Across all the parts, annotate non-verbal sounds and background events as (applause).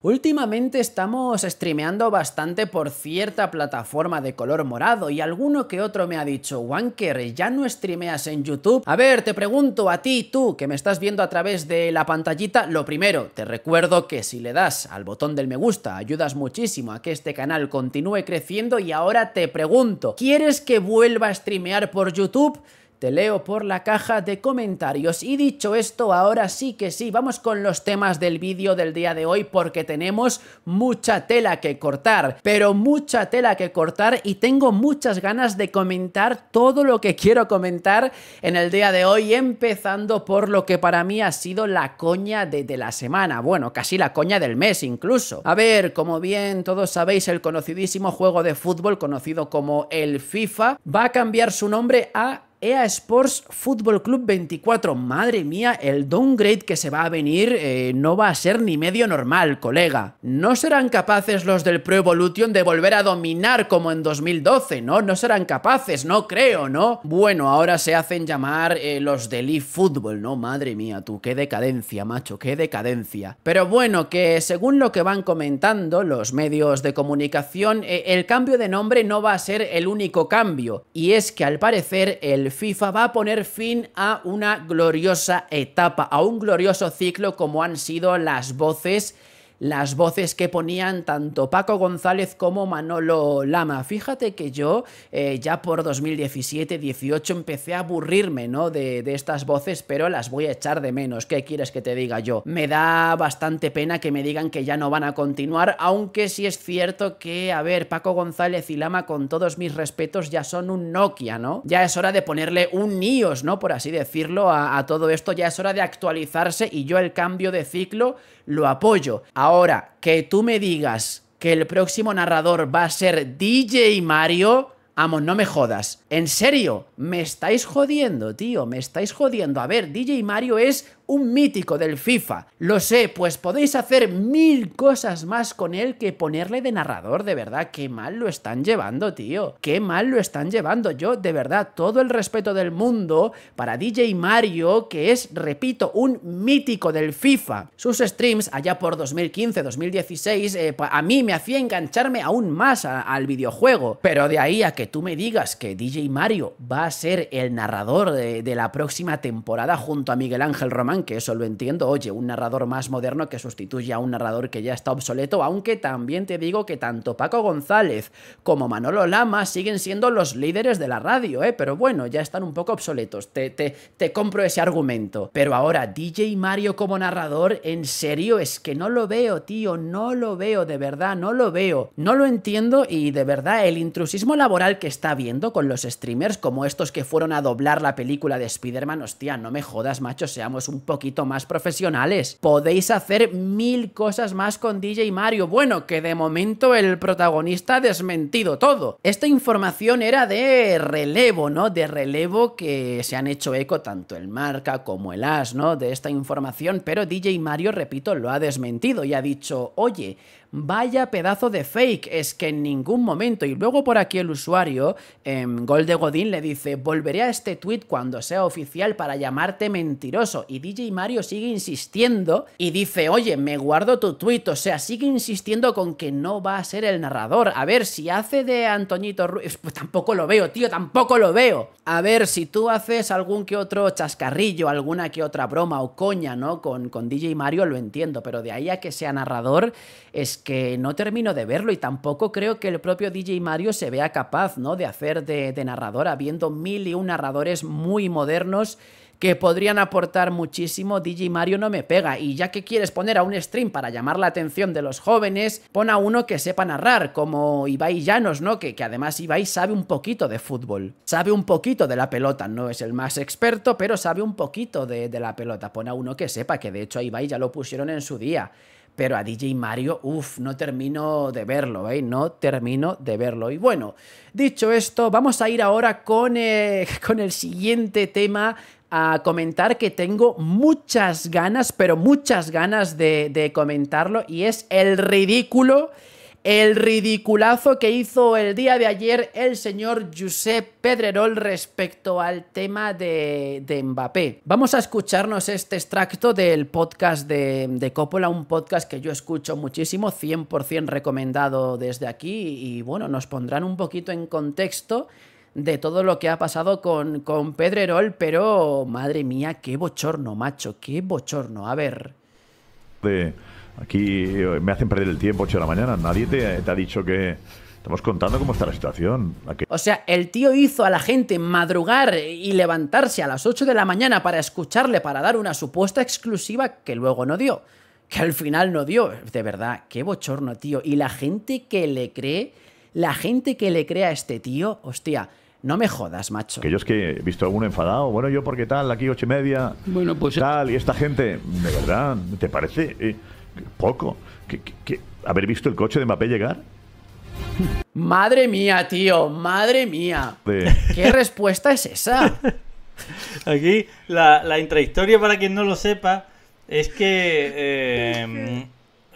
Últimamente estamos streameando bastante por cierta plataforma de color morado y alguno que otro me ha dicho, Wanker, ¿ya no streameas en YouTube? A ver, te pregunto a ti, tú, que me estás viendo a través de la pantallita, lo primero, te recuerdo que si le das al botón del me gusta, ayudas muchísimo a que este canal continúe creciendo y ahora te pregunto, ¿quieres que vuelva a streamear por YouTube? Te leo por la caja de comentarios. Y dicho esto, ahora sí que sí, vamos con los temas del vídeo del día de hoy porque tenemos mucha tela que cortar, pero mucha tela que cortar y tengo muchas ganas de comentar todo lo que quiero comentar en el día de hoy, empezando por lo que para mí ha sido la coña de, la semana, bueno, casi la coña del mes incluso. A ver, como bien todos sabéis, el conocidísimo juego de fútbol conocido como el FIFA va a cambiar su nombre a EA Sports Fútbol Club 24. Madre mía, el downgrade que se va a venir eh, no va a ser ni medio normal, colega. No serán capaces los del Pro Evolution de volver a dominar como en 2012, ¿no? No serán capaces, no creo, ¿no? Bueno, ahora se hacen llamar eh, los del E-Football, ¿no? Madre mía, tú, qué decadencia, macho, qué decadencia. Pero bueno, que según lo que van comentando los medios de comunicación, eh, el cambio de nombre no va a ser el único cambio. Y es que al parecer el FIFA va a poner fin a una gloriosa etapa, a un glorioso ciclo como han sido las voces las voces que ponían tanto Paco González como Manolo Lama. Fíjate que yo eh, ya por 2017-18 empecé a aburrirme ¿no? De, estas voces, pero las voy a echar de menos. ¿Qué quieres que te diga yo? Me da bastante pena que me digan que ya no van a continuar, aunque sí es cierto que, a ver, Paco González y Lama, con todos mis respetos, ya son un Nokia, ¿no? Ya es hora de ponerle un Nios ¿no? Por así decirlo, a, a todo esto, ya es hora de actualizarse y yo el cambio de ciclo lo apoyo. Ahora, que tú me digas que el próximo narrador va a ser DJ Mario. Amo, no me jodas. En serio, me estáis jodiendo, tío, me estáis jodiendo. A ver, DJ Mario es un mítico del FIFA. Lo sé, pues podéis hacer mil cosas más con él que ponerle de narrador, de verdad. Qué mal lo están llevando, tío. Qué mal lo están llevando. Yo, de verdad, todo el respeto del mundo para DJ Mario, que es, repito, un mítico del FIFA. Sus streams allá por 2015, 2016, eh, a mí me hacía engancharme aún más al videojuego. Pero de ahí a que tú me digas que DJ Mario va a ser el narrador de la próxima temporada junto a Miguel Ángel Román, que eso lo entiendo, oye, un narrador más moderno que sustituye a un narrador que ya está obsoleto, aunque también te digo que tanto Paco González como Manolo Lama siguen siendo los líderes de la radio, ¿eh? Pero bueno, ya están un poco obsoletos, te, te, compro ese argumento. Pero ahora, DJ Mario como narrador, en serio, es que no lo veo, tío, no lo veo, de verdad, no lo veo. No lo entiendo y de verdad, el intrusismo laboral que está viendo con los streamers como estos que fueron a doblar la película de Spider-Man, hostia, no me jodas, macho, seamos un poquito más profesionales. Podéis hacer mil cosas más con DJ Mario. Bueno, que de momento el protagonista ha desmentido todo. Esta información era de relevo, ¿no? De relevo que se han hecho eco tanto el Marca como el As, ¿no? De esta información, pero DJ Mario, repito, lo ha desmentido y ha dicho, oye, Vaya pedazo de fake, es que en ningún momento. Y luego por aquí el usuario, en em, Gol de Godín, le dice, volveré a este tweet cuando sea oficial para llamarte mentiroso. Y DJ Mario sigue insistiendo y dice, oye, me guardo tu tweet. O sea, sigue insistiendo con que no va a ser el narrador. A ver, si hace de Antoñito Ruiz, pues tampoco lo veo, tío, tampoco lo veo. A ver, si tú haces algún que otro chascarrillo, alguna que otra broma o coña, ¿no? Con, con DJ Mario lo entiendo, pero de ahí a que sea narrador es que no termino de verlo y tampoco creo que el propio DJ Mario se vea capaz ¿no? de hacer de, narrador, habiendo mil y un narradores muy modernos que podrían aportar muchísimo, DJ Mario no me pega. Y ya que quieres poner a un stream para llamar la atención de los jóvenes, pon a uno que sepa narrar, como Ibai Llanos, ¿no? Que, que además Ibai sabe un poquito de fútbol, sabe un poquito de la pelota, no es el más experto, pero sabe un poquito de, de la pelota. Pon a uno que sepa, que de hecho a Ibai ya lo pusieron en su día pero a DJ Mario, uff, no termino de verlo, ¿eh? No termino de verlo. Y bueno, dicho esto, vamos a ir ahora con, eh, (laughs) con el siguiente tema a comentar que tengo muchas ganas, pero muchas ganas de comentarlo, y es el ridículo el ridiculazo que hizo el día de ayer el señor Josep Pedrerol respecto al tema de, de Mbappé. Vamos a escucharnos este extracto del podcast de, de Coppola, un podcast que yo escucho muchísimo, 100% recomendado desde aquí y bueno, nos pondrán un poquito en contexto de todo lo que ha pasado con, con Pedrerol, pero madre mía, qué bochorno, macho, qué bochorno. A ver. Aquí eh, me hacen perder el tiempo, 8 de la mañana. Nadie te, ha dicho que, Estamos contando cómo está la situación. O sea, el tío hizo a la gente madrugar y levantarse a las 8 de la mañana para escucharle, para dar una supuesta exclusiva que luego no dio. Que al final no dio. De verdad, qué bochorno, tío. Y la gente que le cree, la gente que le cree a este tío, hostia. No me jodas, macho. Que yo es que he visto a uno enfadado. Bueno, yo porque tal, aquí ocho y media. Bueno, pues. Tal, y esta gente, de verdad, ¿te parece? Eh, poco. que haber visto el coche de Mbappé llegar? Madre mía, tío, madre mía. ¿Qué respuesta es esa? (laughs) Aquí la, la, intrahistoria, para quien no lo sepa, es que... Em,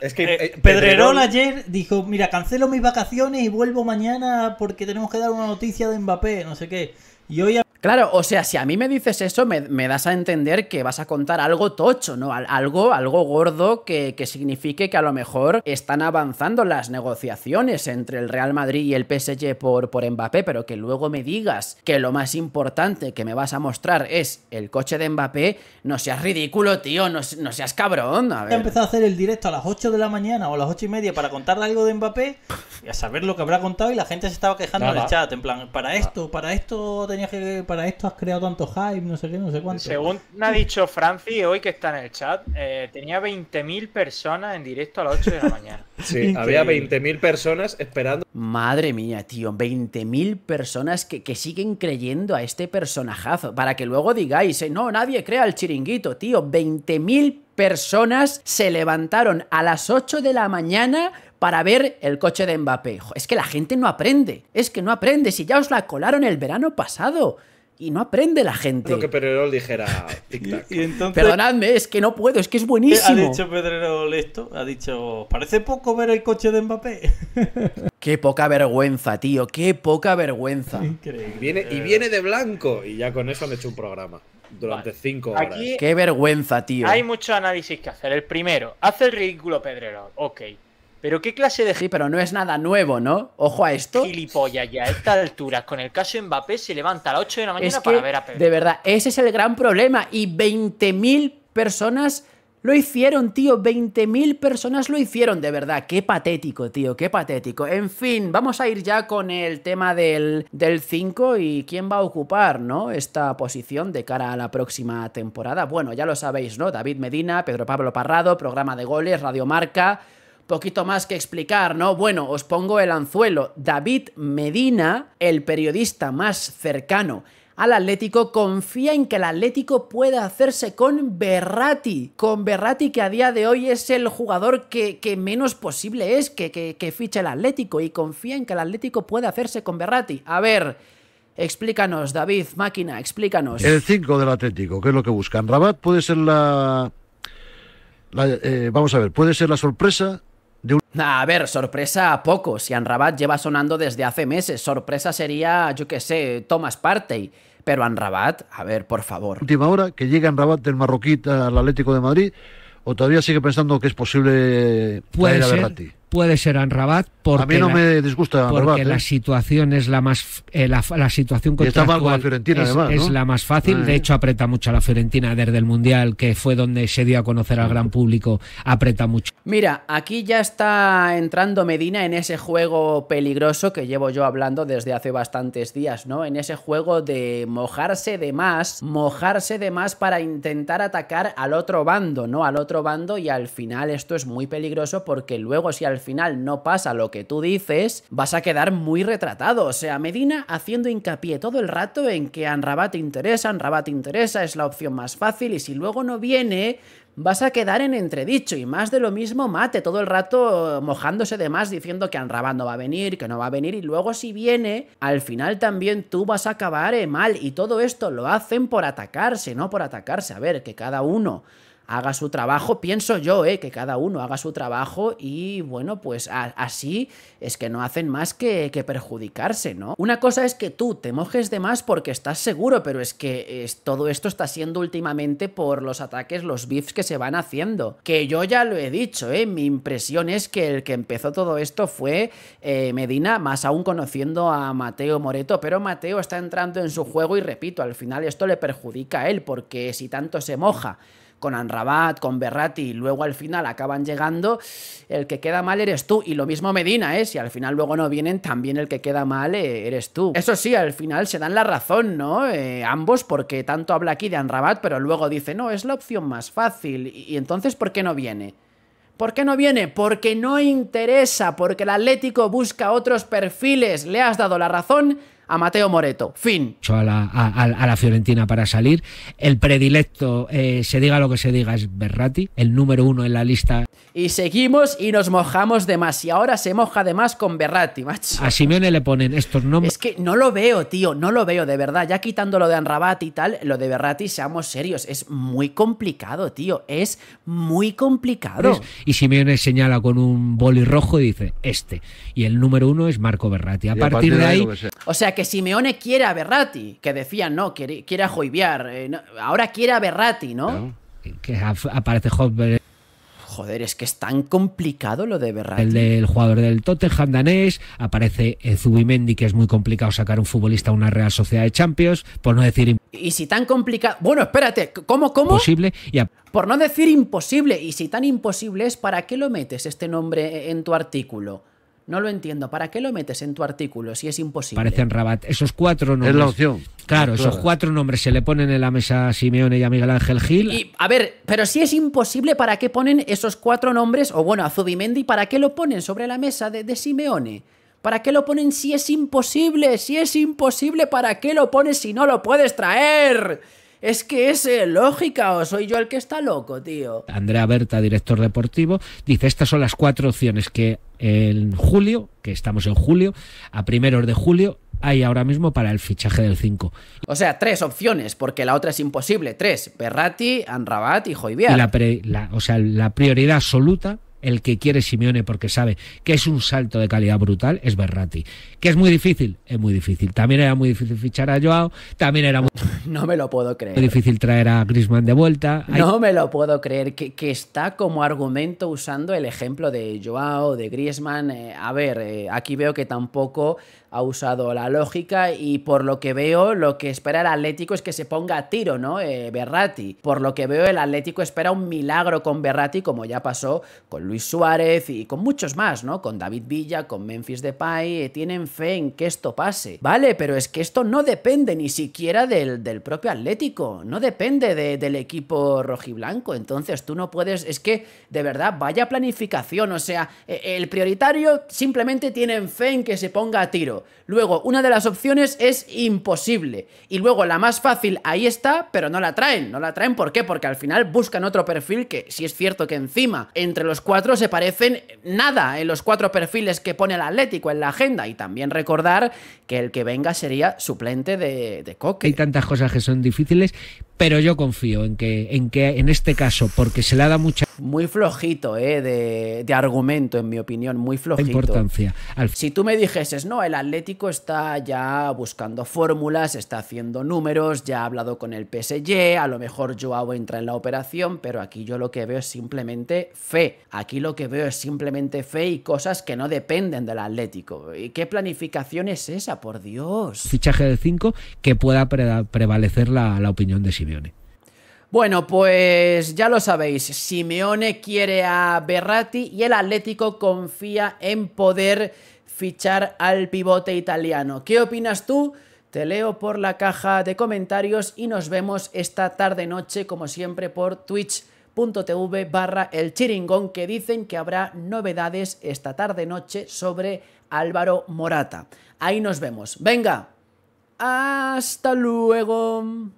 es que eh, eh, Pedrerón ayer dijo, mira, cancelo mis vacaciones y vuelvo mañana porque tenemos que dar una noticia de Mbappé, no sé qué. Y hoy Claro, o sea, si a mí me dices eso, me, das a entender que vas a contar algo tocho, ¿no? algo, algo gordo que, signifique que a lo mejor están avanzando las negociaciones entre el Real Madrid y el PSG por, por Mbappé, pero que luego me digas que lo más importante que me vas a mostrar es el coche de Mbappé, no seas ridículo, tío, no, seas cabrón. A He empezado a hacer el directo a las 8 de la mañana o a las 8 y media para contarle algo de Mbappé y a saber lo que habrá contado y la gente se estaba quejando en el chat, en plan, para esto, para esto tenías que para esto has creado tanto hype, no sé qué, no sé cuánto. Según me ha dicho Franci hoy que está en el chat, eh, tenía 20.000 personas en directo a las 8 de la mañana. (laughs) sí, había 20.000 personas esperando. Madre mía, tío, 20.000 personas que, siguen creyendo a este personajazo. Para que luego digáis, eh, no, nadie crea al chiringuito, tío. 20.000 personas se levantaron a las 8 de la mañana para ver el coche de Mbappé. Es que la gente no aprende, es que no aprende, si ya os la colaron el verano pasado y no aprende la gente. Lo que Pedrerol dijera. tic (laughs) Perdonadme, es que no puedo, es que es buenísimo. Ha dicho Pedrerol esto, ha dicho, parece poco ver el coche de Mbappé. (laughs) qué poca vergüenza, tío, qué poca vergüenza. Viene, y viene de blanco, y ya con eso han hecho un programa. Durante cinco horas. qué vergüenza, tío. Hay mucho análisis que hacer. El primero, hace el ridículo Pedrerol, ok. Pero qué clase de... Sí, pero no es nada nuevo, ¿no? Ojo a esto. Gilipollas, ya a esta altura, con el caso Mbappé, se levanta a las 8 de la mañana para ver a Pedro. De verdad, ese es el gran problema. Y 20.000 personas lo hicieron, tío. 20.000 personas lo hicieron, de verdad. Qué patético, tío. Qué patético. En fin, vamos a ir ya con el tema del, del 5 y quién va a ocupar, ¿no? Esta posición de cara a la próxima temporada. Bueno, ya lo sabéis, ¿no? David Medina, Pedro Pablo Parrado, programa de goles, Radio Marca poquito más que explicar, ¿no? Bueno, os pongo el anzuelo. David Medina, el periodista más cercano al Atlético, confía en que el Atlético pueda hacerse con Berrati. Con Berrati, que a día de hoy es el jugador que, menos posible es que, que, fiche el Atlético. Y confía en que el Atlético pueda hacerse con Berrati. A ver. Explícanos, David, máquina, explícanos. El 5 del Atlético, ¿qué es lo que buscan? Rabat puede ser la. Eh, vamos a ver, puede ser la sorpresa a ver, sorpresa a poco. Si Anrabat lleva sonando desde hace meses, sorpresa sería, yo que sé, Thomas Partey. Pero Anrabat, a ver, por favor. Última hora que llega Anrabat del Marroquí al Atlético de Madrid, o todavía sigue pensando que es posible ¿Puede a puede ser Anrabat porque a la, me disgusta la ¿eh? situación es la más eh, la, situación con es, la más fácil de hecho aprieta mucho a la Fiorentina desde el mundial que fue donde se dio a conocer al gran público aprieta mucho mira aquí ya está entrando Medina en ese juego peligroso que llevo yo hablando desde hace bastantes días no en ese juego de mojarse de más mojarse de más para intentar atacar al otro bando no al otro bando y al final esto es muy peligroso porque luego si al final no pasa lo que tú dices, vas a quedar muy retratado. O sea, Medina haciendo hincapié todo el rato en que Anrabat te interesa, Anrabat te interesa, es la opción más fácil y si luego no viene, vas a quedar en entredicho y más de lo mismo mate todo el rato mojándose de más diciendo que Anrabat no va a venir, que no va a venir y luego si viene, al final también tú vas a acabar eh, mal y todo esto lo hacen por atacarse, no por atacarse, a ver, que cada uno haga su trabajo, pienso yo, eh, que cada uno haga su trabajo y bueno, pues así es que no hacen más que, perjudicarse, ¿no? Una cosa es que tú te mojes de más porque estás seguro, pero es que todo esto está siendo últimamente por los ataques, los beefs que se van haciendo. Que yo ya lo he dicho, ¿eh? mi impresión es que el que empezó todo esto fue eh, Medina, más aún conociendo a Mateo Moreto, pero Mateo está entrando en su juego y repito, al final esto le perjudica a él, porque si tanto se moja con Anrabat, con Berrati, y luego al final acaban llegando, el que queda mal eres tú. Y lo mismo Medina, ¿eh? Si al final luego no vienen, también el que queda mal eh, eres tú. Eso sí, al final se dan la razón, ¿no? Eh, ambos, porque tanto habla aquí de Anrabat, pero luego dice, no, es la opción más fácil. y entonces, ¿por qué no viene? ¿Por qué no viene? Porque no interesa, porque el Atlético busca otros perfiles. ¿Le has dado la razón? a Mateo Moreto. Fin. A la, Fiorentina para salir. El predilecto, eh, se diga lo que se diga, es Berrati, el número uno en la lista y seguimos y nos mojamos de más. Y ahora se moja de más con Berratti, macho. A Simeone le ponen estos nombres. Es que no lo veo, tío. No lo veo, de verdad. Ya quitando lo de Anrabat y tal, lo de Berratti, seamos serios. Es muy complicado, tío. Es muy complicado. Y Simeone señala con un boli rojo y dice, este. Y el número uno es Marco Berratti. A, partir, de ahí. o sea, que Simeone quiere a Berratti. Que decían, no, quiere, quiere a Joiviar. Eh, ahora quiere a Berratti, ¿no? Que aparece eh, Joder, es que es tan complicado lo de verdad. El del jugador del Tottenham danés, aparece Zubimendi, que es muy complicado sacar un futbolista a una Real Sociedad de Champions, por no decir... Y si tan complicado... Bueno, espérate, ¿cómo, cómo? Posible y... Por no decir imposible, y si tan imposible es, ¿para qué lo metes este nombre en tu artículo? No lo entiendo. ¿Para qué lo metes en tu artículo si es imposible? Parecen Rabat. Esos cuatro nombres. Es la opción. Claro, esos cuatro nombres se le ponen en la mesa a Simeone y a Miguel Ángel Gil. Y, a ver, pero si es imposible, ¿para qué ponen esos cuatro nombres? O bueno, a Zubimendi, ¿para qué lo ponen sobre la mesa de, de Simeone? ¿Para qué lo ponen si es imposible? Si es imposible, ¿para qué lo pones si no lo puedes traer? Es que es eh, lógica o soy yo el que está loco, tío. Andrea Berta, director deportivo, dice, estas son las cuatro opciones que en julio, que estamos en julio, a primeros de julio, hay ahora mismo para el fichaje del 5. O sea, tres opciones, porque la otra es imposible. Tres, Berrati, Anrabat y o sea, la prioridad absoluta el que quiere Simeone porque sabe que es un salto de calidad brutal es Berrati. ¿Que es muy difícil? Es muy difícil. También era muy difícil fichar a Joao, también era muy... (laughs) No me lo puedo creer. difícil traer a Grisman de vuelta. No me lo puedo creer, que, está como argumento usando el ejemplo de Joao, de Griezmann. Eh, a ver, eh, aquí veo que tampoco ha usado la lógica y por lo que veo, lo que espera el Atlético es que se ponga a tiro, ¿no? Eh, Berrati. Por lo que veo, el Atlético espera un milagro con Berrati, como ya pasó con Luis Suárez y con muchos más, ¿no? Con David Villa, con Memphis Depay, eh, tienen fe en que esto pase. Vale, pero es que esto no depende ni siquiera del, propio Atlético, no depende del equipo rojiblanco, entonces tú no puedes, es que de verdad, vaya planificación, o sea, e, el prioritario simplemente tienen fe en que se ponga a tiro. Luego, una de las opciones es imposible. Y luego la más fácil, ahí está, pero no la traen. ¿No la traen por qué? Porque al final buscan otro perfil que, si es cierto que encima, entre los cuatro se parecen nada en los cuatro perfiles que pone el Atlético en la agenda. Y también recordar que el que venga sería suplente de, de Coque. Hay tantas cosas que son difíciles, pero yo confío en que, en que en este caso, porque se le ha dado mucha... Muy flojito, ¿eh? De, argumento, en mi opinión, muy flojito. Importancia. Si tú me dijeses, no, el Atlético está ya buscando fórmulas, está haciendo números, ya ha hablado con el PSG, a lo mejor Joao entra en la operación, pero aquí yo lo que veo es simplemente fe. Aquí lo que veo es simplemente fe y cosas que no dependen del Atlético. ¿Y qué planificación es esa, por Dios? Fichaje de 5 que pueda prevalecer la, opinión de sí bueno, pues ya lo sabéis, Simeone quiere a Berratti y el Atlético confía en poder fichar al pivote italiano. ¿Qué opinas tú? Te leo por la caja de comentarios y nos vemos esta tarde noche, como siempre, por twitch.tv barra el chiringón, que dicen que habrá novedades esta tarde noche sobre Álvaro Morata. Ahí nos vemos. Venga, hasta luego.